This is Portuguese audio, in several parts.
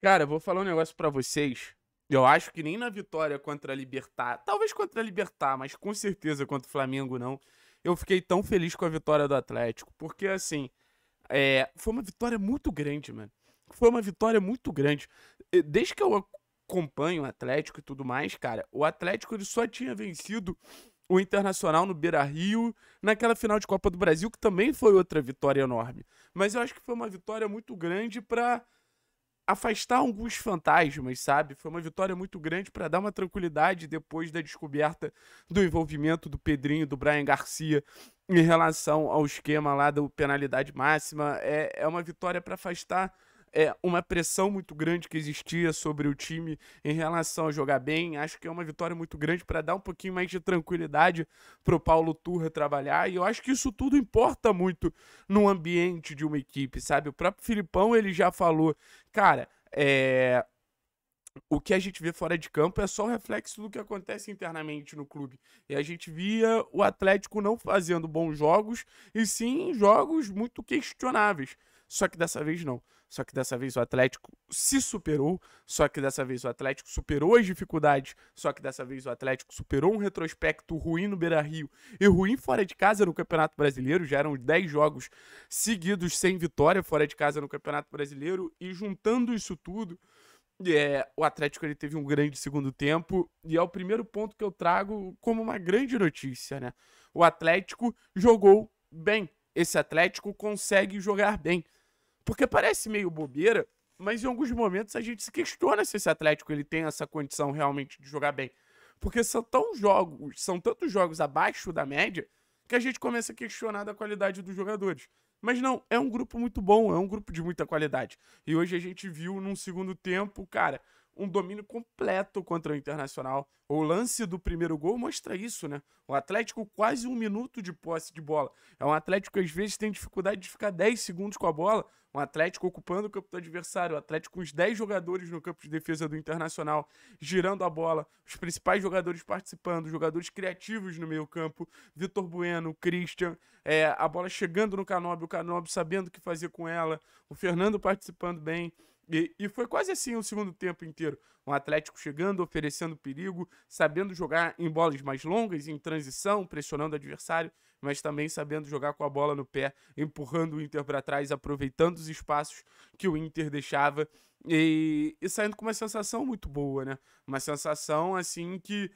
Cara, eu vou falar um negócio para vocês. Eu acho que nem na vitória contra a Libertar, talvez contra a Libertar, mas com certeza contra o Flamengo não, eu fiquei tão feliz com a vitória do Atlético. Porque, assim, é, foi uma vitória muito grande, mano. Foi uma vitória muito grande. Desde que eu acompanho o Atlético e tudo mais, cara, o Atlético ele só tinha vencido o Internacional no Beira Rio, naquela final de Copa do Brasil, que também foi outra vitória enorme. Mas eu acho que foi uma vitória muito grande para afastar alguns fantasmas, sabe? Foi uma vitória muito grande para dar uma tranquilidade depois da descoberta do envolvimento do Pedrinho, do Brian Garcia em relação ao esquema lá da penalidade máxima. É, é uma vitória para afastar é, uma pressão muito grande que existia sobre o time em relação a jogar bem. Acho que é uma vitória muito grande para dar um pouquinho mais de tranquilidade para o Paulo Turra trabalhar. E eu acho que isso tudo importa muito no ambiente de uma equipe, sabe? O próprio Filipão ele já falou, cara, é o que a gente vê fora de campo é só o reflexo do que acontece internamente no clube. E a gente via o Atlético não fazendo bons jogos, e sim jogos muito questionáveis. Só que dessa vez não só que dessa vez o Atlético se superou, só que dessa vez o Atlético superou as dificuldades, só que dessa vez o Atlético superou um retrospecto ruim no Beira-Rio e ruim fora de casa no Campeonato Brasileiro, já eram 10 jogos seguidos sem vitória fora de casa no Campeonato Brasileiro e juntando isso tudo, é, o Atlético ele teve um grande segundo tempo e é o primeiro ponto que eu trago como uma grande notícia, né? O Atlético jogou bem. Esse Atlético consegue jogar bem. Porque parece meio bobeira, mas em alguns momentos a gente se questiona se esse Atlético ele tem essa condição realmente de jogar bem. Porque são tão jogos, são tantos jogos abaixo da média que a gente começa a questionar da qualidade dos jogadores. Mas não, é um grupo muito bom, é um grupo de muita qualidade. E hoje a gente viu num segundo tempo, cara, um domínio completo contra o Internacional. O lance do primeiro gol mostra isso, né? O Atlético quase um minuto de posse de bola. É um Atlético que às vezes tem dificuldade de ficar 10 segundos com a bola. Um Atlético ocupando o campo do adversário. O Atlético com os 10 jogadores no campo de defesa do Internacional, girando a bola. Os principais jogadores participando, jogadores criativos no meio campo. Vitor Bueno, Christian. É, a bola chegando no Canobi, o Canobi sabendo o que fazer com ela. O Fernando participando bem. E, e, foi quase assim o segundo tempo inteiro. Um Atlético chegando, oferecendo perigo, sabendo jogar em bolas mais longas, em transição, pressionando o adversário, mas também sabendo jogar com a bola no pé, empurrando o Inter para trás, aproveitando os espaços que o Inter deixava e, e saindo com uma sensação muito boa, né? Uma sensação assim que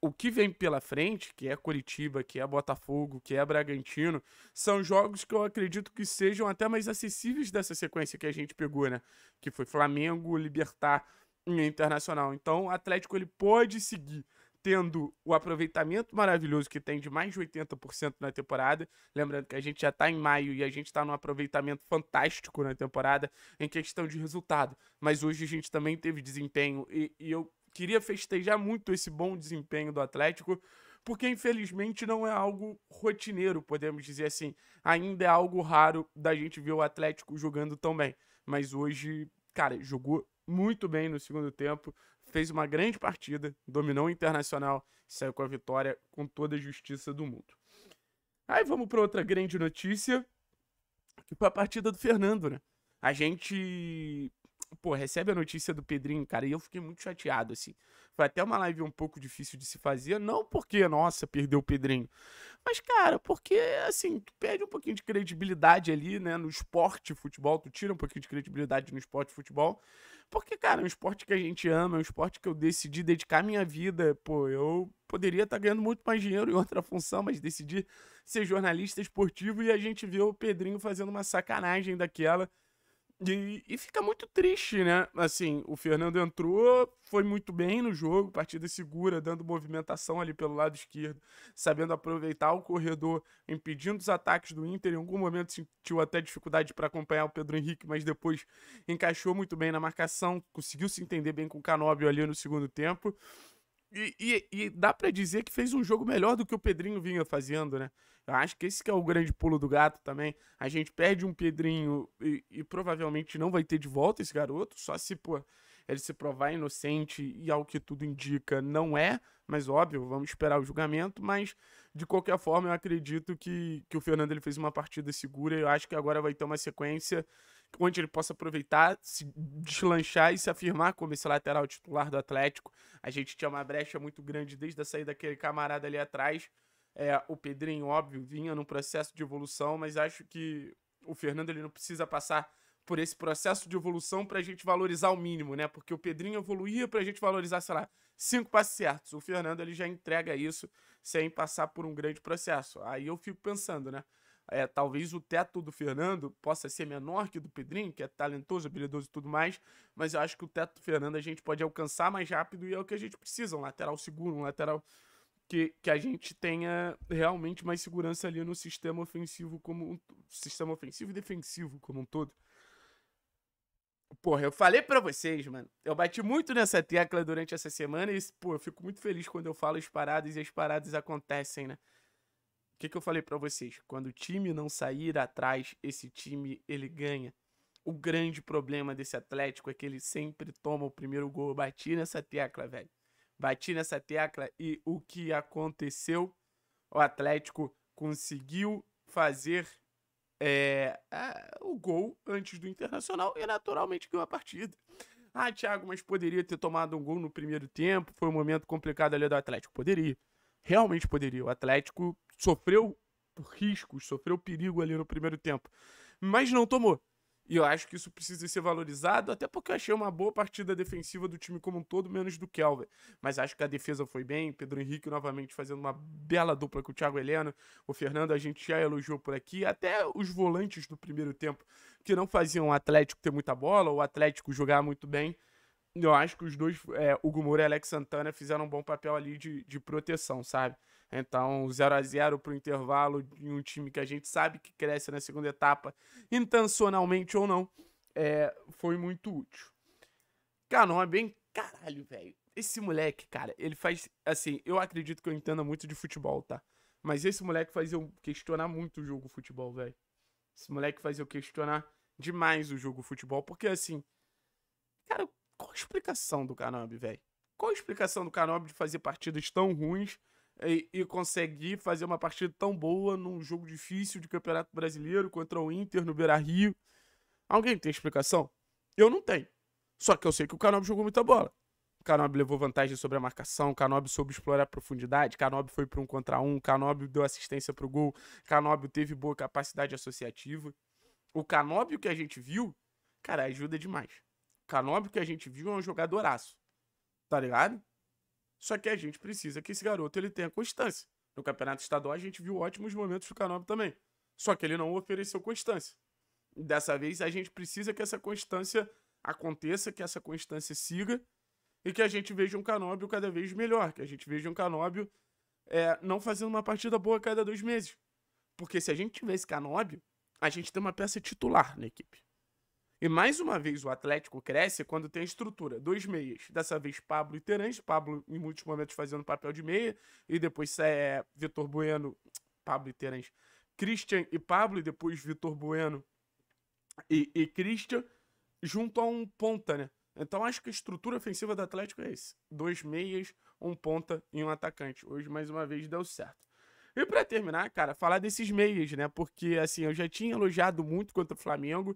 o que vem pela frente, que é Curitiba, que é Botafogo, que é Bragantino, são jogos que eu acredito que sejam até mais acessíveis dessa sequência que a gente pegou, né? Que foi Flamengo, Libertar e Internacional. Então, o Atlético ele pode seguir tendo o aproveitamento maravilhoso que tem de mais de 80% na temporada. Lembrando que a gente já está em maio e a gente está num aproveitamento fantástico na temporada em questão de resultado. Mas hoje a gente também teve desempenho e, e eu queria festejar muito esse bom desempenho do Atlético, porque infelizmente não é algo rotineiro, podemos dizer assim. Ainda é algo raro da gente ver o Atlético jogando tão bem. Mas hoje, cara, jogou muito bem no segundo tempo, fez uma grande partida, dominou o Internacional, saiu com a vitória com toda a justiça do mundo. Aí vamos para outra grande notícia, que foi a partida do Fernando, né? A gente pô, recebe a notícia do Pedrinho, cara, e eu fiquei muito chateado, assim. Foi até uma live um pouco difícil de se fazer, não porque, nossa, perdeu o Pedrinho, mas, cara, porque, assim, tu perde um pouquinho de credibilidade ali, né, no esporte futebol, tu tira um pouquinho de credibilidade no esporte futebol, porque, cara, é um esporte que a gente ama, é um esporte que eu decidi dedicar minha vida, pô, eu poderia estar tá ganhando muito mais dinheiro em outra função, mas decidi ser jornalista esportivo e a gente vê o Pedrinho fazendo uma sacanagem daquela, e, e, fica muito triste, né? Assim, o Fernando entrou, foi muito bem no jogo, partida segura, dando movimentação ali pelo lado esquerdo, sabendo aproveitar o corredor, impedindo os ataques do Inter. Em algum momento sentiu até dificuldade para acompanhar o Pedro Henrique, mas depois encaixou muito bem na marcação, conseguiu se entender bem com o Canóbio ali no segundo tempo. E, e, e dá para dizer que fez um jogo melhor do que o Pedrinho vinha fazendo, né? Eu acho que esse que é o grande pulo do gato também. A gente perde um Pedrinho e, e provavelmente não vai ter de volta esse garoto, só se pô, ele se provar inocente e ao que tudo indica não é, mas óbvio, vamos esperar o julgamento, mas de qualquer forma eu acredito que, que o Fernando ele fez uma partida segura e eu acho que agora vai ter uma sequência onde ele possa aproveitar, se deslanchar e se afirmar como esse lateral titular do Atlético. A gente tinha uma brecha muito grande desde a saída daquele camarada ali atrás, é, o Pedrinho, óbvio, vinha num processo de evolução, mas acho que o Fernando ele não precisa passar por esse processo de evolução para a gente valorizar o mínimo, né? Porque o Pedrinho evoluía para a gente valorizar, sei lá, cinco passos certos. O Fernando ele já entrega isso sem passar por um grande processo. Aí eu fico pensando, né? É, talvez o teto do Fernando possa ser menor que o do Pedrinho, que é talentoso, habilidoso e tudo mais, mas eu acho que o teto do Fernando a gente pode alcançar mais rápido e é o que a gente precisa, um lateral seguro, um lateral que, que a gente tenha realmente mais segurança ali no sistema ofensivo como um, sistema ofensivo e defensivo como um todo. Porra, eu falei para vocês, mano. Eu bati muito nessa tecla durante essa semana e, pô, eu fico muito feliz quando eu falo as paradas e as paradas acontecem, né? O que, que eu falei para vocês? Quando o time não sair atrás, esse time ele ganha. O grande problema desse Atlético é que ele sempre toma o primeiro gol. Eu bati nessa tecla, velho. Bati nessa tecla e o que aconteceu? O Atlético conseguiu fazer é, a, o gol antes do Internacional e naturalmente ganhou a partida. Ah, Thiago, mas poderia ter tomado um gol no primeiro tempo. Foi um momento complicado ali do Atlético. Poderia. Realmente poderia. O Atlético sofreu riscos, sofreu perigo ali no primeiro tempo. Mas não tomou. E eu acho que isso precisa ser valorizado, até porque eu achei uma boa partida defensiva do time como um todo, menos do Kelvin. Mas acho que a defesa foi bem, Pedro Henrique novamente fazendo uma bela dupla com o Thiago Helena O Fernando a gente já elogiou por aqui, até os volantes do primeiro tempo que não faziam o Atlético ter muita bola, o Atlético jogar muito bem. Eu acho que os dois, é, o Gumura e Alex Santana, fizeram um bom papel ali de, de proteção, sabe? Então, 0 a 0 para o intervalo de um time que a gente sabe que cresce na segunda etapa, intencionalmente ou não, é, foi muito útil. Canon é bem caralho, velho. Esse moleque, cara, ele faz. Assim, eu acredito que eu entenda muito de futebol, tá? Mas esse moleque faz eu questionar muito o jogo futebol, velho. Esse moleque faz eu questionar demais o jogo futebol, porque assim. Cara, qual a explicação do Kanobi, velho? Qual a explicação do Kanobi de fazer partidas tão ruins e, e, conseguir fazer uma partida tão boa num jogo difícil de Campeonato Brasileiro contra o Inter no Beira Rio? Alguém tem explicação? Eu não tenho. Só que eu sei que o Kanobi jogou muita bola. O Kanobi levou vantagem sobre a marcação, o Kanobi soube explorar a profundidade, o Kanobi foi para um contra um, o Kanobi deu assistência para o gol, o Kanobi teve boa capacidade associativa. O Kanobi o que a gente viu, cara, ajuda demais. Canóbio que a gente viu é um jogadoraço. Tá ligado? Só que a gente precisa que esse garoto ele tenha constância. No Campeonato Estadual a gente viu ótimos momentos do Canóbio também. Só que ele não ofereceu constância. Dessa vez a gente precisa que essa constância aconteça, que essa constância siga e que a gente veja um Canobio cada vez melhor, que a gente veja um Canobio é, não fazendo uma partida boa cada dois meses. Porque se a gente tiver esse a gente tem uma peça titular na equipe. E mais uma vez o Atlético cresce quando tem a estrutura, dois meias. Dessa vez Pablo e Terence, Pablo em muitos momentos fazendo papel de meia, e depois é, Vitor Bueno, Pablo e Terence, Christian e Pablo, e depois Vitor Bueno e, e Christian, junto a um ponta, né? Então acho que a estrutura ofensiva do Atlético é esse. Dois meias, um ponta e um atacante. Hoje, mais uma vez, deu certo. E para terminar, cara, falar desses meias, né? Porque, assim, eu já tinha elogiado muito contra o Flamengo.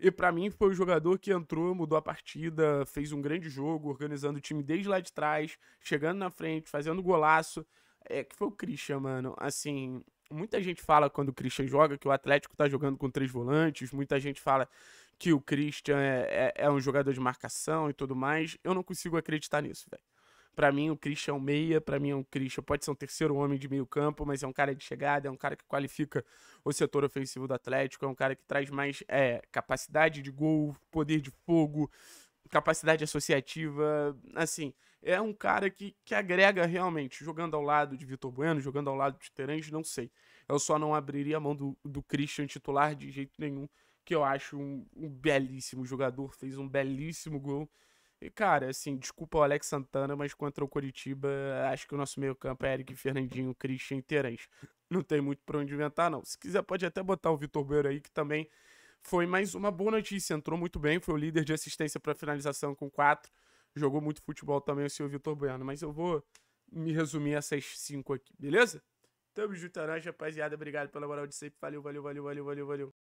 E para mim foi o jogador que entrou, mudou a partida, fez um grande jogo, organizando o time desde lá de trás, chegando na frente, fazendo golaço. É que foi o Christian, mano. Assim, muita gente fala quando o Christian joga que o Atlético tá jogando com três volantes, muita gente fala que o Christian é, é, é um jogador de marcação e tudo mais. Eu não consigo acreditar nisso, velho. Para mim, o Christian é um meia, para mim é um Christian. Pode ser um terceiro homem de meio campo, mas é um cara de chegada, é um cara que qualifica o setor ofensivo do Atlético, é um cara que traz mais é, capacidade de gol, poder de fogo, capacidade associativa, assim, é um cara que, que agrega realmente, jogando ao lado de Vitor Bueno, jogando ao lado de Terence, não sei. Eu só não abriria a mão do, do Christian titular de jeito nenhum, que eu acho um, um belíssimo jogador, fez um belíssimo gol e, cara, assim, desculpa o Alex Santana, mas contra o Coritiba, acho que o nosso meio-campo é Eric Fernandinho, Christian e Terence. Não tem muito pra onde inventar, não. Se quiser, pode até botar o Vitor Beiro aí, que também foi mais uma boa notícia. Entrou muito bem, foi o líder de assistência para finalização com quatro. Jogou muito futebol também o senhor Vitor Bueno, mas eu vou me resumir essas cinco aqui, beleza? Tamo junto, é rapaziada. Obrigado pela moral de sempre. Valeu, valeu, valeu, valeu, valeu, valeu.